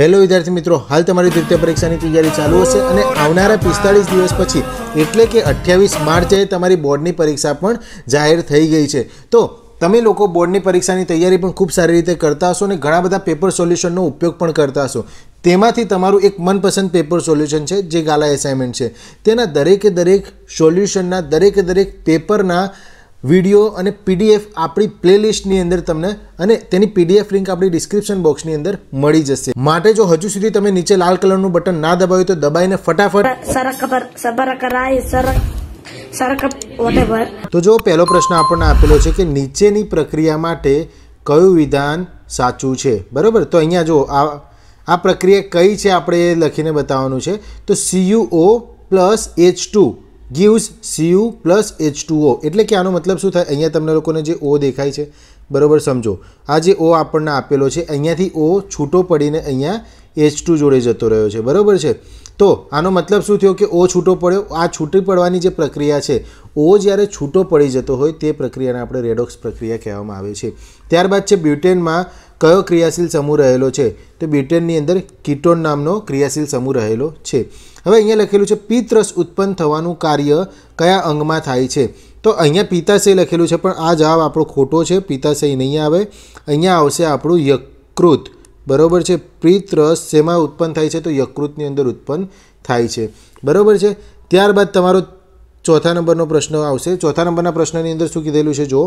hello વિદ્યાર્થી મિત્રો હાલ તમારી દ્વિતીય પરીક્ષાની તૈયારી ચાલુ હશે અને આવનારા પિસ્તાળીસ દિવસ પછી એટલે કે અઠ્યાવીસ માર્ચે તમારી બોર્ડની પરીક્ષા પણ જાહેર થઈ ગઈ છે તો તમે લોકો બોર્ડની પરીક્ષાની તૈયારી પણ ખૂબ સારી રીતે કરતા હશો અને ઘણા બધા પેપર સોલ્યુશનનો ઉપયોગ પણ કરતા હશો તેમાંથી તમારું એક મનપસંદ પેપર સોલ્યુશન છે જે ગાલા એસાઇનમેન્ટ છે તેના દરેકે દરેક સોલ્યુશનના દરેકે દરેક પેપરના વિડીયો અને પીડીએફ આપણી પ્લેલિસ્ટની અંદર તમને અને તેની પીડીએફ લિંક આપણી ડિસ્ક્રિપ્શન બોક્સની અંદર મળી જશે માટે જો હજુ સુધી તમે નીચે લાલ કલરનું બટન ના દબાવ્યું તો દબાઈને ફટાફટ તો જો પહેલો પ્રશ્ન આપણને આપેલો છે કે નીચેની પ્રક્રિયા માટે કયું વિધાન સાચું છે બરાબર તો અહીંયા જો આ આ પ્રક્રિયા કઈ છે આપણે લખીને બતાવવાનું છે તો C U O plus H two gives C U plus H two એટલે કે આનો મતલબ શું થાય અહીંયા તમને લોકોને જે ઓ દેખાય છે બરાબર સમજો આ જે ઓ આપણને આપેલો છે અહીંયાથી ઓ છૂટો પડીને અહીંયા એચ ટુ જોડે જતો રહ્યો છે બરાબર છે તો આનો મતલબ શું થયો કે ઓ છૂટો પડ્યો આ છૂટી પડવાની જે પ્રક્રિયા છે ઓ જ્યારે છૂટો પડી જતો હોય તે પ્રક્રિયાને આપણે રેડોક્સ પ્રક્રિયા કહેવામાં આવે છે ત્યારબાદ છે બ્યુટેનમાં કયો ક્રિયાશીલ સમૂહ રહેલો છે તો બ્યુટેનની અંદર કિટોન નામનો ક્રિયાશીલ સમૂહ રહેલો છે હવે અહીંયા લખેલું છે પિત્તરસ ઉત્પન્ન થવાનું કાર્ય કયા અંગમાં થાય છે તો અહીંયા પિત્તાશય લખેલું છે પણ આ જવાબ આપણો ખોટો છે પિત્તાશય નહીં આવે અહીંયા આવશે આપણું યકૃત બરાબર છે પિત્તરસ શેમાં ઉત્પન્ન થાય છે તો યકૃતની અંદર ઉત્પન્ન થાય છે બરાબર છે ત્યારબાદ તમારો ચોથા નંબરનો પ્રશ્ન આવશે ચોથા નંબરના પ્રશ્નની અંદર શું કીધેલું છે જો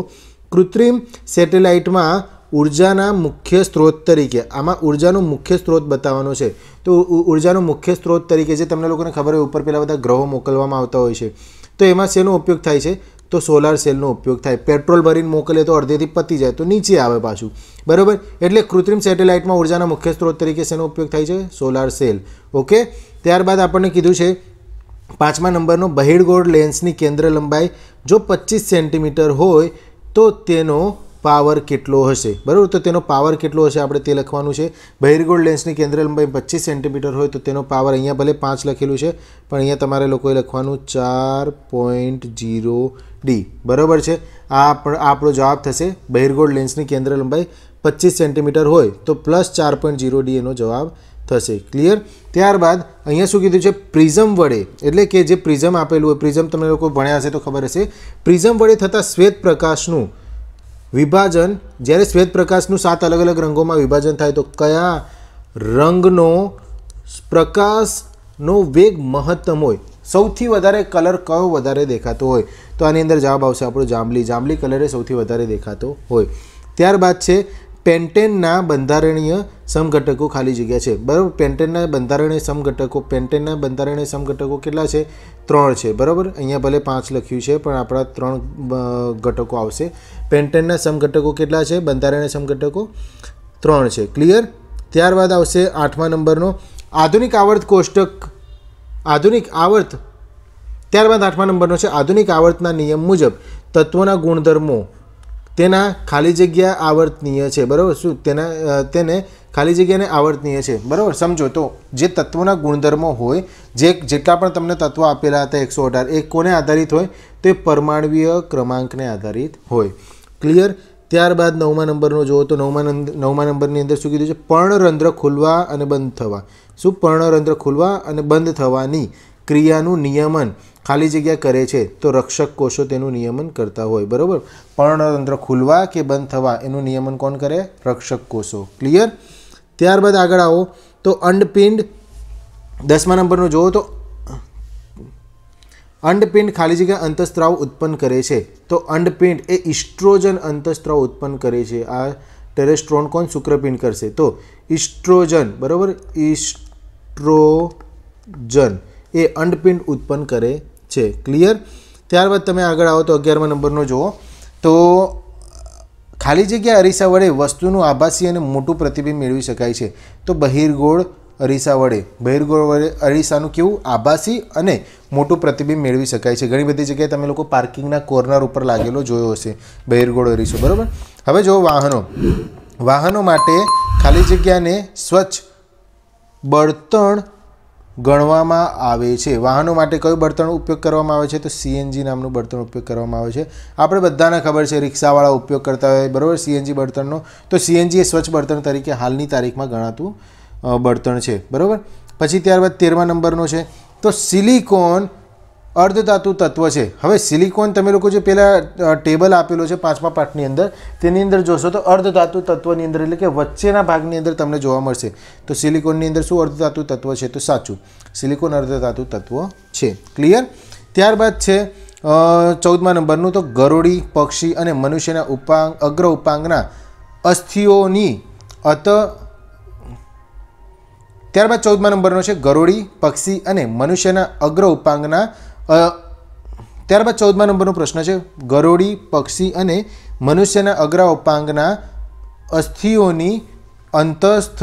કૃત્રિમ સેટેલાઇટમાં ઉર્જાના મુખ્ય સ્ત્રોત તરીકે આમાં ઉર્જાનો મુખ્ય સ્ત્રોત બતાવવાનો છે તો ઉર્જાનો મુખ્ય સ્ત્રોત તરીકે જે તમને લોકોને ખબર હોય ઉપર પહેલાં બધા ગ્રહો મોકલવામાં આવતા હોય છે તો એમાં શેનો ઉપયોગ થાય છે તો સોલાર સેલનો ઉપયોગ થાય પેટ્રોલ ભરીને મોકલે તો અડધેથી પતી જાય તો નીચે આવે પાછું બરાબર એટલે કૃત્રિમ સેટેલાઇટમાં ઉર્જાના મુખ્ય સ્ત્રોત તરીકે શેનો ઉપયોગ થાય છે સોલાર સેલ ઓકે ત્યારબાદ આપણને કીધું છે પાંચમા નંબરનો બહેડગોળ લેન્સની કેન્દ્ર લંબાઈ જો પચીસ સેન્ટીમીટર હોય તો તેનો પાવર કેટલો હશે બરાબર તો તેનો પાવર કેટલો હશે આપણે તે લખવાનું છે બહિર્ગોળ લેન્સની કેન્દ્ર લંબાઈ પચીસ સેન્ટીમીટર હોય તો તેનો પાવર અહીંયા ભલે પાંચ લખેલું છે પણ અહીંયા તમારે લોકોએ લખવાનું ચાર પોઈન્ટ જીરો ડી બરાબર છે આ આપણો જવાબ થશે બહિર્ગોળ લેન્સની કેન્દ્ર લંબાઈ પચીસ સેન્ટીમીટર હોય તો પ્લસ ચાર પોઈન્ટ જીરો ડી એનો જવાબ થશે ક્લિયર ત્યારબાદ અહીંયા શું કીધું છે પ્રિઝમ વડે એટલે કે જે પ્રિઝમ આપેલું હોય પ્રિઝમ તમે લોકો ભણ્યા હશે તો ખબર હશે પ્રિઝમ વડે થતાં શ્વેત પ્રકાશનું વિભાજન જ્યારે શ્વેત પ્રકાશનું સાત અલગ અલગ રંગોમાં વિભાજન થાય તો કયા રંગનો પ્રકાશનો વેગ મહત્તમ હોય સૌથી વધારે કલર કયો વધારે દેખાતો હોય તો આની અંદર જવાબ આવશે આપણો જાંબલી જાંબલી કલર એ સૌથી વધારે દેખાતો હોય ત્યારબાદ છે પેન્ટેનના બંધારણીય સમઘટકો ખાલી જગ્યા છે બરાબર પેન્ટેનના બંધારણીય સમઘટકો પેન્ટેનના બંધારણીય સમઘટકો કેટલા છે ત્રણ છે બરાબર અહીંયા ભલે પાંચ લખ્યું છે પણ આપણા ત્રણ ઘટકો આવશે પેન્ટેનના સમઘટકો કેટલા છે બંધારણીય સમઘટકો ત્રણ છે ક્લિયર ત્યારબાદ આવશે આઠમા નંબરનો આધુનિક આવર્ત કોષ્ટક આધુનિક આવર્ત ત્યારબાદ આઠમા નંબરનો છે આધુનિક આવર્તના નિયમ મુજબ તત્વોના ગુણધર્મો તેના ખાલી જગ્યા આવર્તનીય છે બરાબર શું તેના તેને ખાલી જગ્યાને આવર્તનીય છે બરાબર સમજો તો જે તત્વોના ગુણધર્મો હોય જે જેટલા પણ તમને તત્વો આપેલા હતા એકસો અઢાર એ કોને આધારિત હોય તે પરમાણવીય ક્રમાંકને આધારિત હોય ક્લિયર ત્યારબાદ નવમા નંબરનો જુઓ તો નવમા નવમા નંબરની અંદર શું કીધું છે પર્ણરંધ્ર ખુલવા અને બંધ થવા શું પર્ણરંધ્ર ખુલવા અને બંધ થવાની ક્રિયાનું નિયમન ખાલી જગ્યા કરે છે તો રક્ષક કોષો તેનું નિયમન કરતા હોય બરાબર પર્ણતંત્ર ખુલવા કે બંધ થવા એનું નિયમન કોણ કરે રક્ષક કોષો ક્લિયર ત્યારબાદ આગળ આવો તો અંડપિંડ દસમા નંબરનો જુઓ તો અંડપિંડ ખાલી જગ્યા અંતઃસ્ત્રાવ ઉત્પન્ન કરે છે તો અંડપિંડ એ ઇસ્ટ્રોજન અંતઃસ્ત્રાવ ઉત્પન્ન કરે છે આ ટેરેસ્ટ્રોન કોણ શુક્રપિંડ કરશે તો ઇસ્ટ્રોજન બરાબર ઇસ્ટ્રોજન એ અંડપિંડ ઉત્પન્ન કરે છે ક્લિયર ત્યારબાદ તમે આગળ આવો તો અગિયારમા નંબરનો જુઓ તો ખાલી જગ્યા અરીસા વડે વસ્તુનું આભાસી અને મોટું પ્રતિબિંબ મેળવી શકાય છે તો બહિર્ગોળ અરીસા વડે બહિર્ગોળ વડે અરીસાનું કેવું આભાસી અને મોટું પ્રતિબિંબ મેળવી શકાય છે ઘણી બધી જગ્યાએ તમે લોકો પાર્કિંગના કોર્નર ઉપર લાગેલો જોયો હશે બહિર્ગોળ અરીસો બરાબર હવે જો વાહનો વાહનો માટે ખાલી જગ્યાને સ્વચ્છ બળતણ ગણવામાં આવે છે વાહનો માટે કયું બળતણ ઉપયોગ કરવામાં આવે છે તો સીએનજી નામનું બળતણ ઉપયોગ કરવામાં આવે છે આપણે બધાને ખબર છે રિક્ષાવાળા ઉપયોગ કરતા હોય બરાબર સીએનજી બળતણનો તો સીએનજી એ સ્વચ્છ બળતણ તરીકે હાલની તારીખમાં ગણાતું બળતણ છે બરાબર પછી ત્યારબાદ તેરમા નંબરનો છે તો સિલિકોન અર્ધધાતુ તત્વ છે હવે સિલિકોન તમે લોકો જે પહેલાં ટેબલ આપેલો છે પાંચમા પાઠની અંદર તેની અંદર જોશો તો અર્ધધાતુ તત્વની અંદર એટલે કે વચ્ચેના ભાગની અંદર તમને જોવા મળશે તો સિલિકોનની અંદર શું અર્ધધાતુ તત્વ છે તો સાચું સિલિકોન અર્ધધાતુ તત્વ છે ક્લિયર ત્યારબાદ છે ચૌદમા નંબરનું તો ગરોળી પક્ષી અને મનુષ્યના ઉપાંગ અગ્ર ઉપાંગના અસ્થિઓની અત ત્યારબાદ ચૌદમા નંબરનો છે ગરોળી પક્ષી અને મનુષ્યના અગ્ર ઉપાંગના ત્યારબાદ ચૌદમા નંબરનો પ્રશ્ન છે ગરોડી પક્ષી અને મનુષ્યના અગ્રા ઉપાંગના અસ્થિઓની અંતસ્થ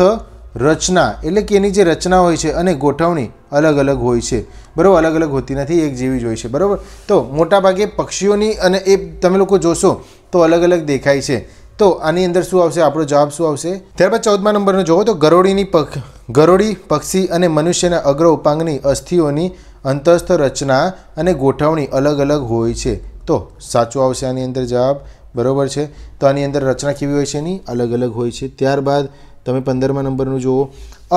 રચના એટલે કે એની જે રચના હોય છે અને ગોઠવણી અલગ અલગ હોય છે બરાબર અલગ અલગ હોતી નથી એક જેવી જ હોય છે બરાબર તો મોટાભાગે પક્ષીઓની અને એ તમે લોકો જોશો તો અલગ અલગ દેખાય છે તો આની અંદર શું આવશે આપણો જવાબ શું આવશે ત્યારબાદ ચૌદમા નંબરનો જોવો તો ગરોડીની પખ ગરોડી પક્ષી અને મનુષ્યના અગ્ર ઉપાંગની અસ્થિઓની અંતસ્થ રચના અને ગોઠવણી અલગ અલગ હોય છે તો સાચો આવશે આની અંદર જવાબ બરાબર છે તો આની અંદર રચના કેવી હોય છે એની અલગ અલગ હોય છે ત્યારબાદ તમે પંદરમા નંબરનું જુઓ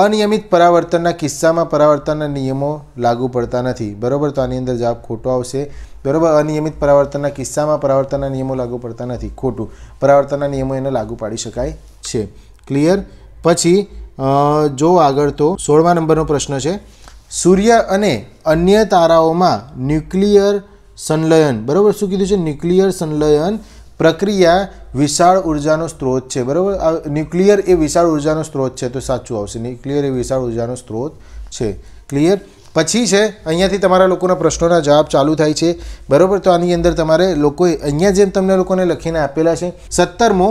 અનિયમિત પરાવર્તનના કિસ્સામાં પરાવર્તનના નિયમો લાગુ પડતા નથી બરાબર તો આની અંદર જવાબ ખોટો આવશે બરાબર અનિયમિત પરાવર્તનના કિસ્સામાં પરાવર્તનના નિયમો લાગુ પડતા નથી ખોટું પરાવર્તનના નિયમો એને લાગુ પાડી શકાય છે ક્લિયર પછી જો આગળ તો સોળમા નંબરનો પ્રશ્ન છે સૂર્ય અને અન્ય તારાઓમાં ન્યુક્લિયર સંલયન બરાબર શું કીધું છે ન્યુક્લિયર સંલયન પ્રક્રિયા વિશાળ ઉર્જાનો સ્ત્રોત છે બરાબર આ ન્યુક્લિયર એ વિશાળ ઉર્જાનો સ્ત્રોત છે તો સાચું આવશે ન્યુક્લિયર એ વિશાળ ઉર્જાનો સ્ત્રોત છે ક્લિયર પછી છે અહીંયાથી તમારા લોકોના પ્રશ્નોના જવાબ ચાલુ થાય છે બરાબર તો આની અંદર તમારે લોકોએ અહીંયા જેમ તમને લોકોને લખીને આપેલા છે સત્તરમો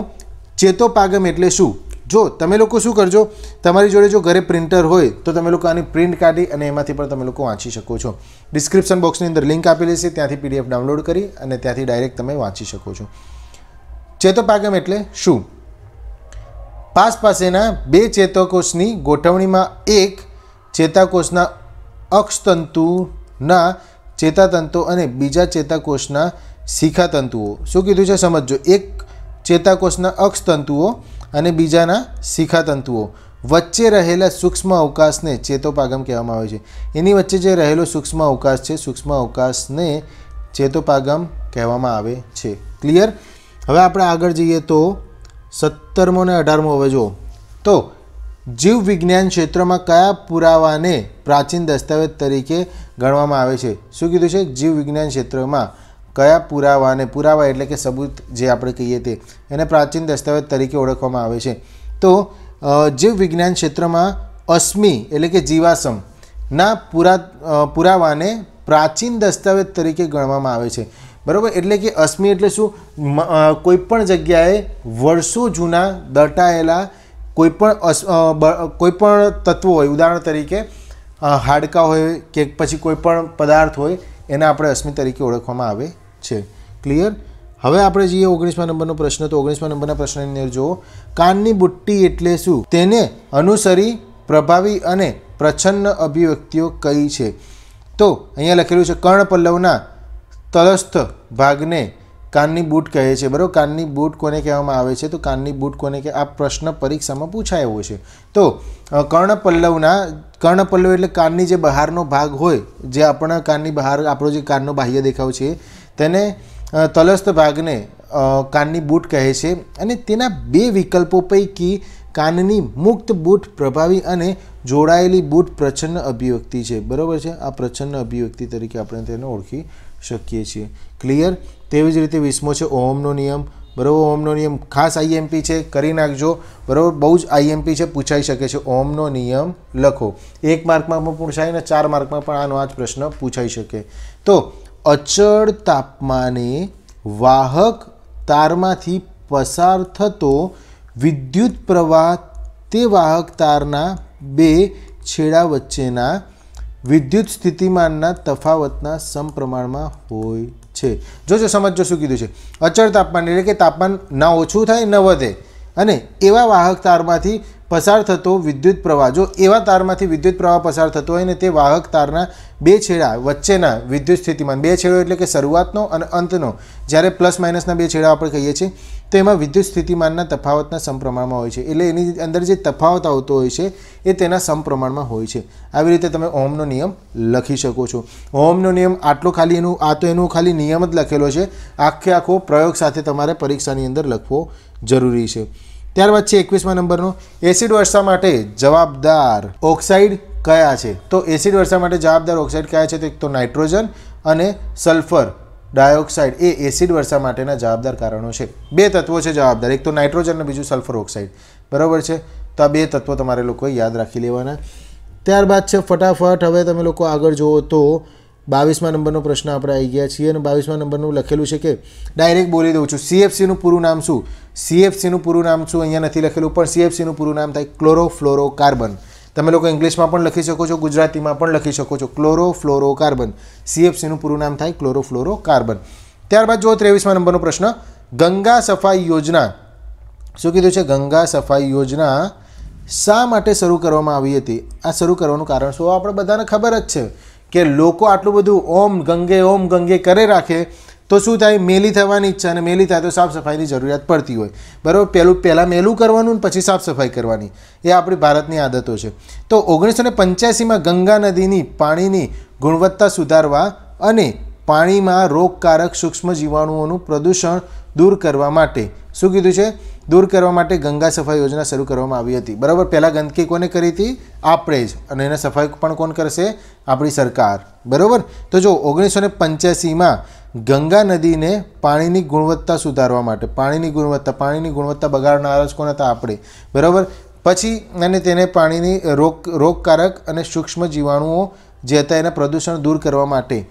ચેતોપાગમ એટલે શું જો તમે લોકો શું કરજો તમારી જોડે જો ઘરે પ્રિન્ટર હોય તો તમે લોકો આની પ્રિન્ટ કાઢી અને એમાંથી પણ તમે લોકો વાંચી શકો છો ડિસ્ક્રિપ્શન બોક્સની અંદર લિંક આપેલી છે ત્યાંથી પીડીએફ ડાઉનલોડ કરી અને ત્યાંથી ડાયરેક્ટ તમે વાંચી શકો છો ચેતોપાગમ એટલે શું પાસ પાસેના બે ચેતાકોષની ગોઠવણીમાં એક ચેતાકોષના અક્ષતંતુના ચેતાતંતુ અને બીજા ચેતાકોષના શિખાતંતુઓ શું કીધું છે સમજો એક ચેતાકોષના અક્ષતંતુઓ અને બીજાના શિખાતંતુઓ વચ્ચે રહેલા સૂક્ષ્મ અવકાશને ચેતોપાગમ કહેવામાં આવે છે એની વચ્ચે જે રહેલો સૂક્ષ્મ અવકાશ છે સૂક્ષ્મ અવકાશને ચેતોપાગમ કહેવામાં આવે છે ક્લિયર હવે આપણે આગળ જઈએ તો સત્તરમો ને અઢારમો હવે જુઓ તો જીવવિજ્ઞાન ક્ષેત્રમાં કયા પુરાવાને પ્રાચીન દસ્તાવેજ તરીકે ગણવામાં આવે છે શું કીધું છે જીવવિજ્ઞાન ક્ષેત્રમાં કયા પુરાવાને પુરાવા એટલે કે સબૂત જે આપણે કહીએ તે એને પ્રાચીન દસ્તાવેજ તરીકે ઓળખવામાં આવે છે તો જીવ વિજ્ઞાન ક્ષેત્રમાં અશ્મિ એટલે કે જીવાસમ ના પુરા પુરાવાને પ્રાચીન દસ્તાવેજ તરીકે ગણવામાં આવે છે બરાબર એટલે કે અશ્મિ એટલે શું કોઈપણ જગ્યાએ વર્ષો જૂના દટાયેલા કોઈપણ કોઈપણ તત્વો હોય ઉદાહરણ તરીકે હાડકાં હોય કે પછી કોઈપણ પદાર્થ હોય એને આપણે અશ્મિ તરીકે ઓળખવામાં આવે છે ક્લિયર હવે આપણે જઈએ ઓગણીસમા નંબરનો પ્રશ્ન તો ઓગણીસમા નંબરના પ્રશ્નની અંદર જુઓ કાનની બુટ્ટી એટલે શું તેને અનુસરી પ્રભાવી અને પ્રચ્છન્ન અભિવ્યક્તિઓ કઈ છે તો અહીંયા લખેલું છે કર્ણપલ્લવના તલસ્થ ભાગને કાનની બૂટ કહે છે બરાબર કાનની બૂટ કોને કહેવામાં આવે છે તો કાનની બૂટ કોને કહે આ પ્રશ્ન પરીક્ષામાં પૂછાયો છે તો કર્ણપલ્લવના કર્ણપલ્લવ એટલે કાનની જે બહારનો ભાગ હોય જે આપણા કાનની બહાર આપણો જે કાનનો બાહ્ય દેખાવ છે તેને તલસ્થ ભાગને કાનની બૂટ કહે છે અને તેના બે વિકલ્પો પૈકી કાનની મુક્ત બૂટ પ્રભાવી અને જોડાયેલી બૂટ પ્રચન્ન અભિવ્યક્તિ છે બરાબર છે આ પ્રચન્ન અભિવ્યક્તિ તરીકે આપણે તેને ઓળખી શકીએ છીએ ક્લિયર તેવી જ રીતે વિસ્મો છે ઓમનો નિયમ બરાબર ઓમનો નિયમ ખાસ આઈએમપી છે કરી નાખજો બરાબર બહુ જ આઈએમપી છે પૂછાઈ શકે છે ઓમનો નિયમ લખો એક માર્કમાં પણ પૂછાય ને ચાર માર્કમાં પણ આનો આ જ પ્રશ્ન પૂછાઈ શકે તો અચળ તાપમાને વાહક તારમાંથી પસાર થતો વિદ્યુત પ્રવાહ તે વાહક તારના બે છેડા વચ્ચેના વિદ્યુત સ્થિતિમાનના તફાવતના સમપ્રમાણમાં હોય છે જોજો સમજો શું કીધું છે અચળ તાપમાન એટલે કે તાપમાન ના ઓછું થાય ન વધે અને એવા વાહક તારમાંથી પસાર થતો વિદ્યુત પ્રવાહ જો એવા તારમાંથી વિદ્યુત પ્રવાહ પસાર થતો હોય ને તે વાહક તારના બે છેડા વચ્ચેના વિદ્યુત સ્થિતિમાન બે છેડો એટલે કે શરૂઆતનો અને અંતનો જ્યારે પ્લસ માઇનસના બે છેડા આપણે કહીએ છીએ તો એમાં વિદ્યુત સ્થિતિમાનના તફાવતના સમપ્રમાણમાં હોય છે એટલે એની અંદર જે તફાવત આવતો હોય છે એ તેના સમપ્રમાણમાં હોય છે આવી રીતે તમે ઓમનો નિયમ લખી શકો છો ઓમનો નિયમ આટલો ખાલી એનું આ તો એનું ખાલી નિયમ જ લખેલો છે આખે આખો પ્રયોગ સાથે તમારે પરીક્ષાની અંદર લખવો જરૂરી છે ત્યારબાદ છે એકવીસમા નંબરનો એસિડ વર્ષા માટે જવાબદાર ઓક્સાઇડ કયા છે તો એસિડ વર્ષા માટે જવાબદાર ઓક્સાઇડ કયા છે તો એક તો નાઇટ્રોજન અને સલ્ફર ડાયોક્સાઇડ એ એસિડ વર્ષા માટેના જવાબદાર કારણો છે બે તત્વો છે જવાબદાર એક તો નાઇટ્રોજન અને બીજું સલ્ફર ઓક્સાઇડ બરાબર છે તો આ બે તત્વો તમારે લોકોએ યાદ રાખી લેવાના ત્યારબાદ છે ફટાફટ હવે તમે લોકો આગળ જુઓ તો બાવીસમાં નંબરનો પ્રશ્ન આપણે આવી ગયા છીએ અને બાવીસમાં નંબરનું લખેલું છે કે ડાયરેક્ટ બોલી દઉં છું સીએફસીનું પૂરું નામ શું સીએફસીનું પૂરું નામ શું અહીંયા નથી લખેલું પણ સીએફસીનું પૂરું નામ થાય ક્લોરોફ્લોરોકાર્બન તમે લોકો ઇંગ્લિશમાં પણ લખી શકો છો ગુજરાતીમાં પણ લખી શકો છો ક્લોરોફ્લોરોકાર્બન સીએફસીનું પૂરું નામ થાય ક્લોરોફ્લોરોકાર્બન ત્યારબાદ જો ત્રેવીસમાં નંબરનો પ્રશ્ન ગંગા સફાઈ યોજના શું કીધું છે ગંગા સફાઈ યોજના શા માટે શરૂ કરવામાં આવી હતી આ શરૂ કરવાનું કારણ શું આપણે બધાને ખબર જ છે કે લોકો આટલું બધું ઓમ ગંગે ઓમ ગંગે કરે રાખે તો શું થાય મેલી થવાની ઈચ્છા અને મેલી થાય તો સાફ સફાઈની જરૂરિયાત પડતી હોય બરાબર પહેલું પહેલાં મેલું કરવાનું પછી સાફ સફાઈ કરવાની એ આપણી ભારતની આદતો છે તો ઓગણીસો ને પંચ્યાસીમાં ગંગા નદીની પાણીની ગુણવત્તા સુધારવા અને પાણીમાં રોગકારક સૂક્ષ્મ જીવાણુઓનું પ્રદૂષણ દૂર કરવા માટે શું કીધું છે દૂર કરવા માટે ગંગા સફાઈ યોજના શરૂ કરવામાં આવી હતી બરાબર પહેલાં ગંદકી કોને કરી હતી આપણે જ અને એને સફાઈ પણ કોણ કરશે આપણી સરકાર બરાબર તો જો ઓગણીસો ને પંચ્યાસીમાં ગંગા નદીને પાણીની ગુણવત્તા સુધારવા માટે પાણીની ગુણવત્તા પાણીની ગુણવત્તા બગાડનાર જ કોણ હતા આપણે બરાબર પછી અને તેને પાણીની રોગ રોગકારક અને સૂક્ષ્મ જીવાણુઓ જે હતા એના પ્રદૂષણ દૂર કરવા માટે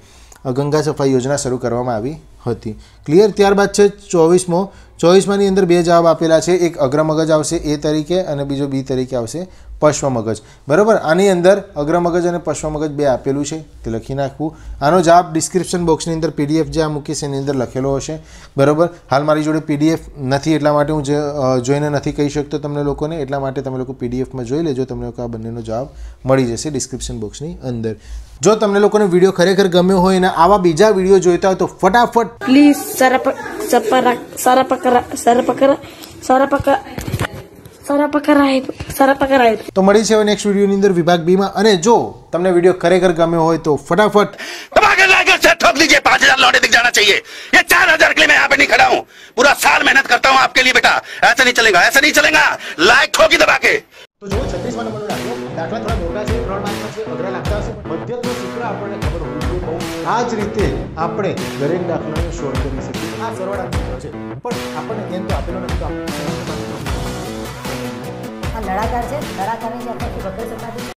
ગંગા સફાઈ યોજના શરૂ કરવામાં આવી હતી ક્લિયર ત્યારબાદ છે ચોવીસમો ચોવીસમાંની અંદર બે જવાબ આપેલા છે એક અગ્રમગજ આવશે એ તરીકે અને બીજો બી તરીકે આવશે પશ્વમગજ બરાબર આની અંદર અગ્રમગજ અને પશ્વમગજ બે આપેલું છે તે લખી નાખવું આનો જવાબ ડિસ્ક્રિપ્શન બોક્સની અંદર પીડીએફ જે આ મૂકીશ એની અંદર લખેલો હશે બરાબર હાલ મારી જોડે પીડીએફ નથી એટલા માટે હું જોઈને નથી કહી શકતો તમને લોકોને એટલા માટે તમે લોકો પીડીએફમાં જોઈ લેજો તમને આ બંનેનો જવાબ મળી જશે ડિસ્ક્રિપ્શન બોક્સની અંદર જો તમને લોકોને વિડીયો ખરેખર ગમ્યો હોય અને આવા બીજા વિડીયો જોઈતા હોય તો ફટાફટ પ્લીઝ સરપ સરપ સરપ સરપ સરપ સારા પકરાય સારા પકરાય તો મળી છે નેક્સ્ટ ની અંદર વિભાગ બીમાં અને જો તમને વિડીયો ખરેખર ગમ્યો હોય તો ફટાફટ ठोक दीजिए पांच हजार लौटे दिख जाना चाहिए ये चार हजार के लिए मैं यहाँ पे नहीं खड़ा हूँ पूरा साल मेहनत करता हूँ आपके लिए बेटा ऐसा नहीं ચલેગા ऐसा नहीं चलेगा लाइक ठोकी दबा के તો જો છત્રીસમાં નંબરનો દાખલો દાખલા થોડા મોટા છે ત્રણ માર્કના છે અઘરા લાગતા હશે મધ્યત્વ સૂત્ર આપણને ખબર હોવી જોઈએ બહુ આ જ રીતે આપણે દરેક દાખલાને સોલ્વ કરી શકીએ આ સરળ છે પણ આપણને એમ તો આપેલો નથી તો આ લડાકાર છે લડાકારની જે આખી વકર સમાજ